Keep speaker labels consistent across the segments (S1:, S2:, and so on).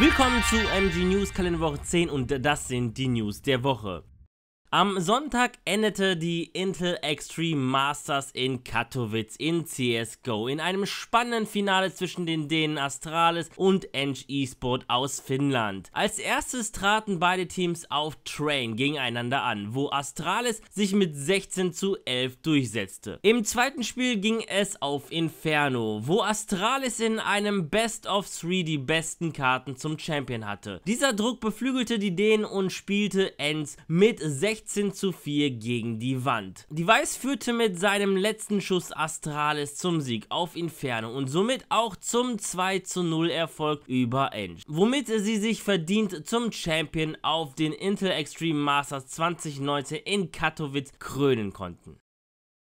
S1: Willkommen zu MG News Kalenderwoche 10 und das sind die News der Woche. Am Sonntag endete die Intel Extreme Masters in Katowice in CSGO in einem spannenden Finale zwischen den Dänen Astralis und Eng Esport aus Finnland. Als erstes traten beide Teams auf Train gegeneinander an, wo Astralis sich mit 16 zu 11 durchsetzte. Im zweiten Spiel ging es auf Inferno, wo Astralis in einem Best of 3 die besten Karten zum Champion hatte. Dieser Druck beflügelte die Dänen und spielte Ends mit 16 16 zu 4 gegen die Wand. Die Weiß führte mit seinem letzten Schuss Astralis zum Sieg auf Inferno und somit auch zum 2 zu 0 Erfolg über Eng, womit sie sich verdient zum Champion auf den Intel Extreme Masters 2019 in Katowice krönen konnten.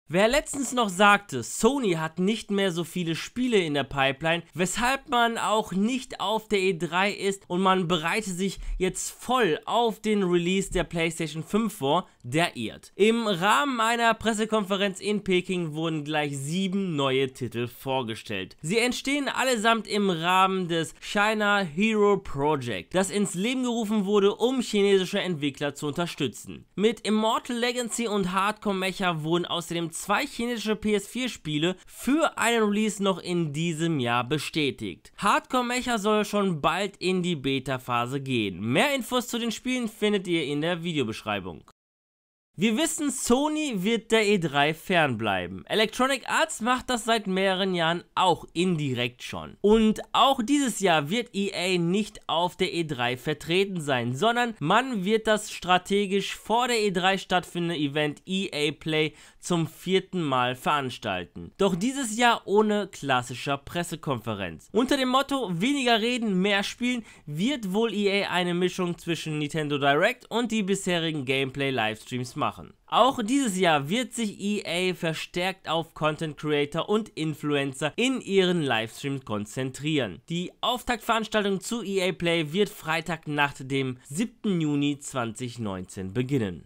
S1: Wer letztens noch sagte, Sony hat nicht mehr so viele Spiele in der Pipeline, weshalb man auch nicht auf der E3 ist und man bereite sich jetzt voll auf den Release der PlayStation 5 vor, der irrt. Im Rahmen einer Pressekonferenz in Peking wurden gleich sieben neue Titel vorgestellt. Sie entstehen allesamt im Rahmen des China Hero Project, das ins Leben gerufen wurde, um chinesische Entwickler zu unterstützen. Mit Immortal Legacy und Hardcore Mecha wurden außerdem zwei chinesische PS4-Spiele für einen Release noch in diesem Jahr bestätigt. Hardcore Mecha soll schon bald in die Beta-Phase gehen. Mehr Infos zu den Spielen findet ihr in der Videobeschreibung. Wir wissen, Sony wird der E3 fernbleiben. Electronic Arts macht das seit mehreren Jahren auch indirekt schon. Und auch dieses Jahr wird EA nicht auf der E3 vertreten sein, sondern man wird das strategisch vor der E3 stattfindende Event EA Play zum vierten Mal veranstalten. Doch dieses Jahr ohne klassischer Pressekonferenz. Unter dem Motto weniger reden, mehr spielen wird wohl EA eine Mischung zwischen Nintendo Direct und die bisherigen Gameplay-Livestreams machen. Auch dieses Jahr wird sich EA verstärkt auf Content Creator und Influencer in ihren Livestreams konzentrieren. Die Auftaktveranstaltung zu EA Play wird Freitagnacht, dem 7. Juni 2019 beginnen.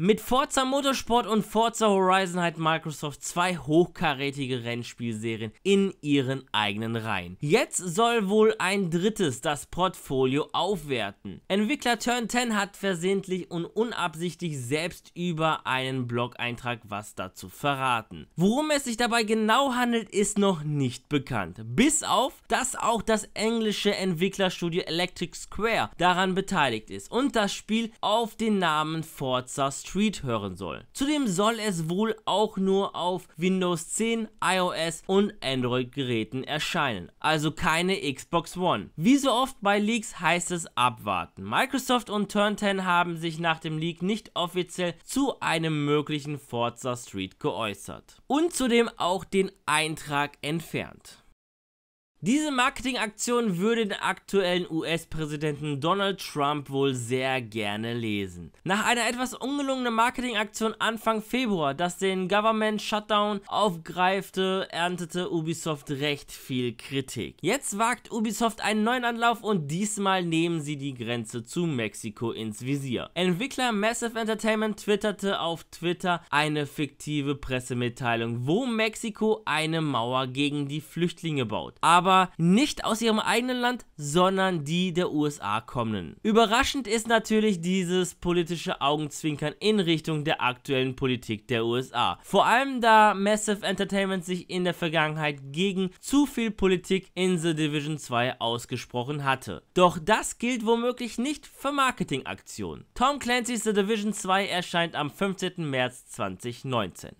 S1: Mit Forza Motorsport und Forza Horizon hat Microsoft zwei hochkarätige Rennspielserien in ihren eigenen Reihen. Jetzt soll wohl ein drittes das Portfolio aufwerten. Entwickler Turn 10 hat versehentlich und unabsichtlich selbst über einen Blog-Eintrag was dazu verraten. Worum es sich dabei genau handelt, ist noch nicht bekannt. Bis auf, dass auch das englische Entwicklerstudio Electric Square daran beteiligt ist und das Spiel auf den Namen Forza Street Street hören soll. Zudem soll es wohl auch nur auf Windows 10, iOS und Android-Geräten erscheinen, also keine Xbox One. Wie so oft bei Leaks heißt es abwarten. Microsoft und Turn 10 haben sich nach dem Leak nicht offiziell zu einem möglichen Forza Street geäußert und zudem auch den Eintrag entfernt. Diese Marketingaktion würde den aktuellen US-Präsidenten Donald Trump wohl sehr gerne lesen. Nach einer etwas ungelungenen Marketingaktion Anfang Februar, das den Government Shutdown aufgreifte, erntete Ubisoft recht viel Kritik. Jetzt wagt Ubisoft einen neuen Anlauf und diesmal nehmen sie die Grenze zu Mexiko ins Visier. Entwickler Massive Entertainment twitterte auf Twitter eine fiktive Pressemitteilung, wo Mexiko eine Mauer gegen die Flüchtlinge baut. Aber aber nicht aus ihrem eigenen Land, sondern die der USA kommenden. Überraschend ist natürlich dieses politische Augenzwinkern in Richtung der aktuellen Politik der USA. Vor allem da Massive Entertainment sich in der Vergangenheit gegen zu viel Politik in The Division 2 ausgesprochen hatte. Doch das gilt womöglich nicht für Marketingaktionen. Tom Clancy's The Division 2 erscheint am 15. März 2019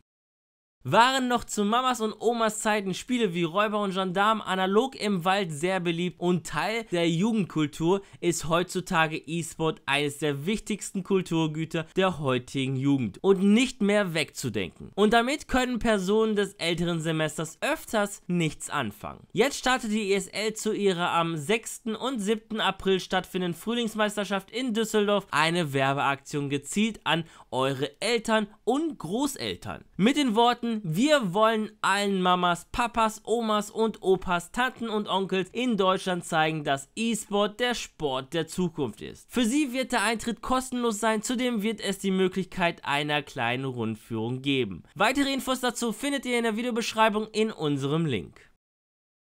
S1: waren noch zu Mamas und Omas Zeiten Spiele wie Räuber und Gendarm analog im Wald sehr beliebt und Teil der Jugendkultur ist heutzutage E-Sport eines der wichtigsten Kulturgüter der heutigen Jugend und nicht mehr wegzudenken. Und damit können Personen des älteren Semesters öfters nichts anfangen. Jetzt startet die ESL zu ihrer am 6. und 7. April stattfindenden Frühlingsmeisterschaft in Düsseldorf eine Werbeaktion gezielt an eure Eltern und Großeltern. Mit den Worten wir wollen allen Mamas, Papas, Omas und Opas, Tanten und Onkels in Deutschland zeigen, dass E-Sport der Sport der Zukunft ist. Für sie wird der Eintritt kostenlos sein, zudem wird es die Möglichkeit einer kleinen Rundführung geben. Weitere Infos dazu findet ihr in der Videobeschreibung in unserem Link.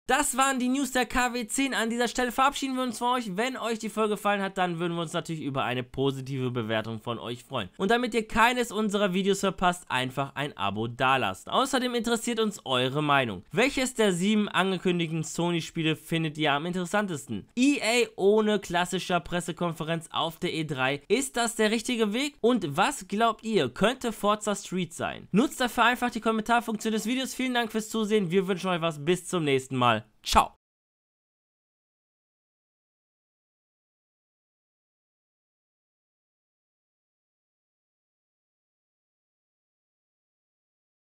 S1: Das waren die News der KW10. An dieser Stelle verabschieden wir uns von euch. Wenn euch die Folge gefallen hat, dann würden wir uns natürlich über eine positive Bewertung von euch freuen. Und damit ihr keines unserer Videos verpasst, einfach ein Abo dalassen. Außerdem interessiert uns eure Meinung. Welches der sieben angekündigten Sony-Spiele findet ihr am interessantesten? EA ohne klassischer Pressekonferenz auf der E3. Ist das der richtige Weg? Und was glaubt ihr, könnte Forza Street sein? Nutzt dafür einfach die Kommentarfunktion des Videos. Vielen Dank fürs Zusehen. Wir wünschen euch was. Bis zum nächsten Mal. Mal. Ciao.